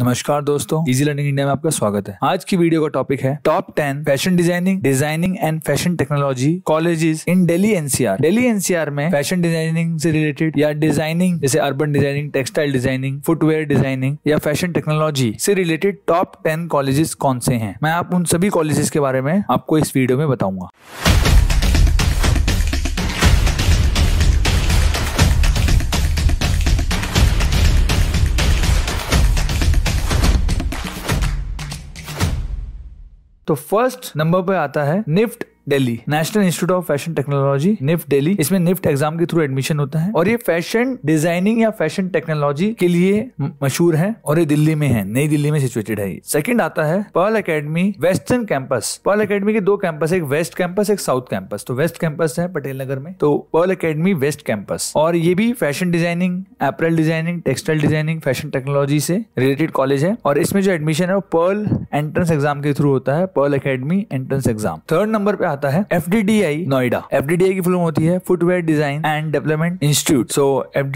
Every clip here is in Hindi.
नमस्कार दोस्तों इजी लर्निंग इंडिया में आपका स्वागत है आज की वीडियो का टॉपिक है top ten fashion designing designing and fashion technology colleges in Delhi NCR Delhi NCR में फैशन डिजाइनिंग से रिलेटेड या डिजाइनिंग जैसे urban designing textile designing footwear designing या फैशन टेक्नोलॉजी से रिलेटेड टॉप टेन कॉलेजेस कौन से हैं मैं आप उन सभी कॉलेजेस के बारे में आपको इस वीडियो में बताऊंगा तो फर्स्ट नंबर पे आता है NIFT Delhi national institute of fashion technology NIFT Delhi इसमें निफ्ट एग्जाम के थ्रू एडमिशन होता है और ये फैशन डिजाइनिंग या फैशन टेक्नोलॉजी के लिए मशहूर है और ये दिल्ली में है नई दिल्ली में सिचुएटेड है सेकंड आता है Pearl academy western campus Pearl academy के दो कैंपस एक वेस्ट कैंपस एक साउथ कैंपस तो वेस्ट कैंपस है पटेल नगर में तो पर्ल अकेडमी वेस्ट कैंपस और ये भी fashion designing apparel designing textile designing fashion technology से रिलेटेड कॉलेज है और इसमें जो एडमिशन है वो पर्ल एंट्रेंस एग्जाम के थ्रू होता है Pearl academy entrance exam third number पे आता आता है एफ नोएडा एफ की फुल होती है footwear design and development institute so F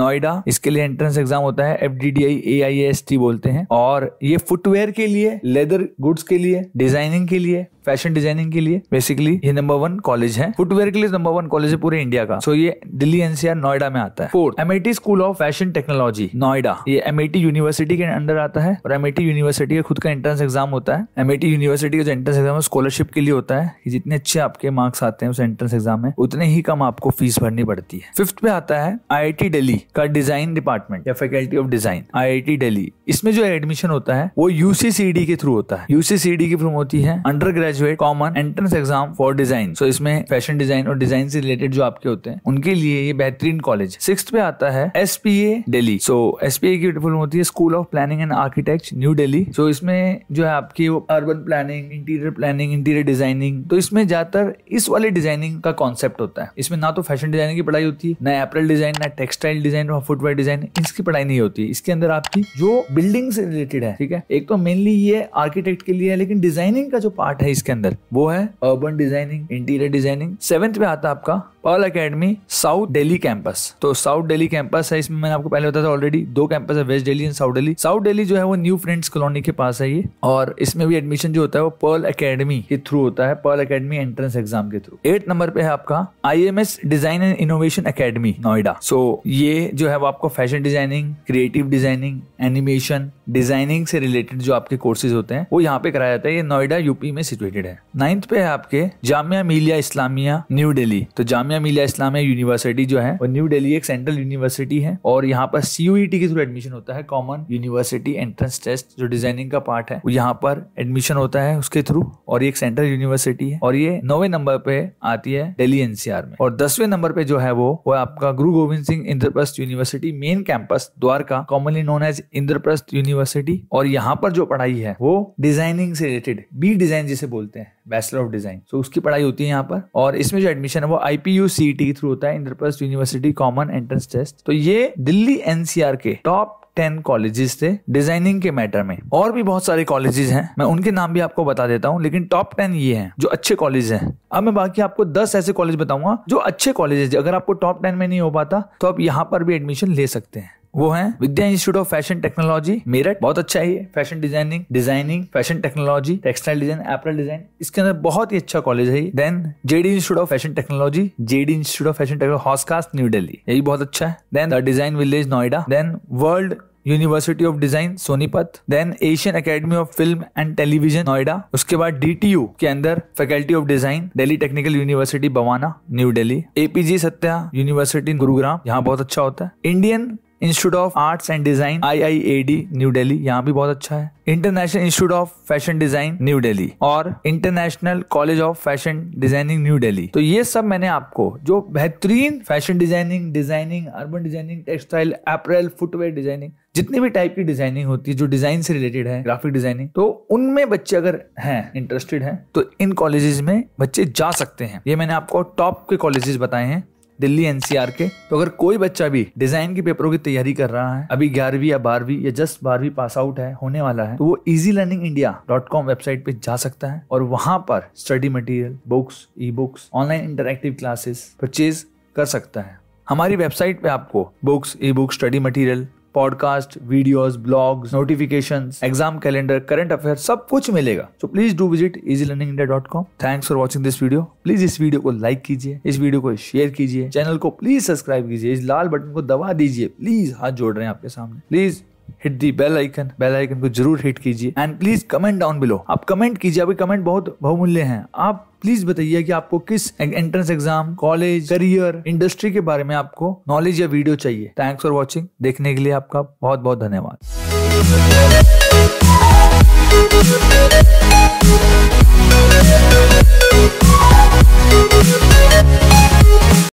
Noida इसके लिए एंट्रेंस एग्जाम होता है F D D I A I S T बोलते हैं और ये फुटवेयर के लिए लेदर गुड्स के लिए डिजाइनिंग के लिए फैशन डिजाइनिंग के लिए बेसिकली ये नंबर वन कॉलेज है फुटवेयर के लिए नंबर वन कॉलेज है पूरे इंडिया का सो so, ये दिल्ली एनसीआर नोएडा में आता है fourth MIT school of fashion technology Noida ये एमआईटी यूनिवर्सिटी के अंडर आता है और एमआईटी यूनिवर्सिटी का खुद का एंट्रेंस एग्जाम होता है एमआईटी यूनिवर्सिटी का जो एंट्रेंस एग्जाम है स्कॉलरशिप के लिए होता है जितने अच्छे आपके मार्क्स आते हैं उस एंट्रेंस एग्जाम में उतने ही कम आपको फीस भरनी पड़ती है फिफ्थ पे आता है आई दिल्ली का डिजाइन डिपार्टमेंट या faculty of design I Delhi इसमें जो एडमिशन होता है वो यूसीसीडी के थ्रू होता है यूसीसीडी की फॉर्म होती है under graduate common entrance exam for design so इसमें फैशन डिजाइन और डिजाइन से रिलेटेड जो आपके होते हैं उनके लिए ये बेहतरीन कॉलेज सिक्स पे आता है S P A Delhi so S P A की फॉर्म होती है school of planning and architect new Delhi so इसमें जो है आपकी urban planning interior planning interior designing तो इसमें ज्यादातर इस वाले डिजाइनिंग का कॉन्सेप्ट होता है इसमें ना तो फैशन डिजाइनिंग की पढ़ाई होती है ना एपरल डिजाइन ना टेक्सटाइल डिजाइन और फुटवेयर डिजाइन इसकी पढ़ाई नहीं होती इसके अंदर आपकी जो बिल्डिंग से रिलेटेड है ठीक है एक तो मेनली ये आर्किटेक्ट के लिए है लेकिन डिजाइनिंग का जो पार्ट है इसके अंदर वो है urban designing interior designing seventh में आता है आपका Pearl academy south Delhi campus तो साउथ डेली कैंपस है इसमें मैंने आपको पहले बताया था ऑलरेडी दो कैंपस है west Delhi and south Delhi south Delhi जो है वो न्यू फ्रेंड्स कॉलोनी के पास है ये और इसमें भी एडमिशन जो होता है वो पर्ल अकेडमी के थ्रू होता है पर्ल अकेडमी एंट्रेंस एग्जाम के थ्रू एट नंबर पे है आपका I M S design and innovation academy Noida so ये जो है वो आपको fashion designing creative designing animation designing से रिलेटेड जो आपके कोर्सेज होते हैं वो यहाँ पे कराया जाता है ये नोएडा यूपी में सिचुएटेड है नाइन्थ पे है आपके जामिया मिलिया इस्लामिया न्यू दिल्ली तो जामिया मिलिया इस्लामिया यूनिवर्सिटी जो है वो न्यू दिल्ली एक सेंट्रल यूनिवर्सिटी है और यहाँ पर सीयूईटी e के थ्रू एडमिशन होता है कॉमन यूनिवर्सिटी एंट्रेंस टेस्ट जो डिजाइनिंग का पार्ट है वो यहाँ पर एडमिशन होता है उसके थ्रू और ये एक सेंट्रल यूनिवर्सिटी है और ये नौवे नंबर पे आती है दिल्ली एनसीआर में और दसवें नंबर पे जो है वो वो आपका Guru Gobind Singh Indraprastha university main campus Dwarka commonly known as Indraprastha university university और यहाँ पर जो पढ़ाई है वो डिजाइनिंग से रिलेटेड बी डिजाइन जिसे बोलते हैं बैचलर ऑफ डिजाइन सो उसकी पढ़ाई होती है यहाँ पर और इसमें जो एडमिशन है वो आईपीयू सी टी थ्रू होता है Indraprastha university common entrance test तो ये दिल्ली एनसीआर के टॉप टेन कॉलेजेस थे डिजाइनिंग के मैटर में और भी बहुत सारे कॉलेजेस हैं मैं उनके नाम भी आपको बता देता हूँ लेकिन टॉप टेन ये हैं जो अच्छे कॉलेज हैं अब मैं बाकी आपको दस ऐसे कॉलेज बताऊंगा जो अच्छे कॉलेजेस अगर आपको टॉप टेन में नहीं हो पाता तो आप यहाँ पर भी एडमिशन ले सकते हैं वो है Vidya institute of fashion technology Meerut बहुत अच्छा है fashion designing designing fashion technology textile design apparel design इसके अंदर बहुत ही अच्छा कॉलेज है then JD institute of fashion technology JD institute of fashion technology Hauz Khas new Delhi यही बहुत अच्छा है then the design village Noida then world university of design Sonipat then Asian academy of film and television Noida उसके बाद यू के अंदर faculty of design Delhi technical university Bawana new Delhi APG Satya university Gurugram यहाँ बहुत अच्छा होता है Indian institute of arts and design I new Delhi यहाँ भी बहुत अच्छा है international institute of fashion design new Delhi और international college of fashion designing new Delhi तो ये सब मैंने आपको जो बेहतरीन fashion designing designing urban designing textile apparel footwear designing जितनी भी टाइप की डिजाइनिंग होती है जो डिजाइन से रिलेटेड है ग्राफिक डिजाइनिंग तो उनमें बच्चे अगर हैं इंटरेस्टेड हैं तो इन कॉलेजेस में बच्चे जा सकते हैं ये मैंने आपको टॉप के कॉलेजेस बताए हैं दिल्ली एनसीआर के तो अगर कोई बच्चा भी डिजाइन के पेपरों की तैयारी कर रहा है अभी ग्यारहवीं या बारहवीं या जस्ट बारहवीं पास आउट है होने वाला है तो वो easy learning India dot com website पे जा सकता है और वहां पर study material books E books online interactive classes purchase कर सकता है हमारी वेबसाइट पे आपको books E books study material podcast videos blogs notification exam calendar current affair सब कुछ मिलेगा तो please do visit easy learning India dot com thanks for watching this video please इस वीडियो को लाइक कीजिए इस वीडियो को शेयर कीजिए चैनल को प्लीज सब्सक्राइब कीजिए इस लाल बटन को दबा दीजिए प्लीज हाथ जोड़ रहे हैं आपके सामने please hit the bell icon bell icon को जरूर हिट कीजिए and please comment down below आप कमेंट कीजिए अभी कमेंट बहुत बहुमूल्य हैं आप प्लीज बताइए कि आपको किस entrance exam college career industry के बारे में आपको नॉलेज या वीडियो चाहिए थैंक्स फॉर वॉचिंग देखने के लिए आपका बहुत बहुत धन्यवाद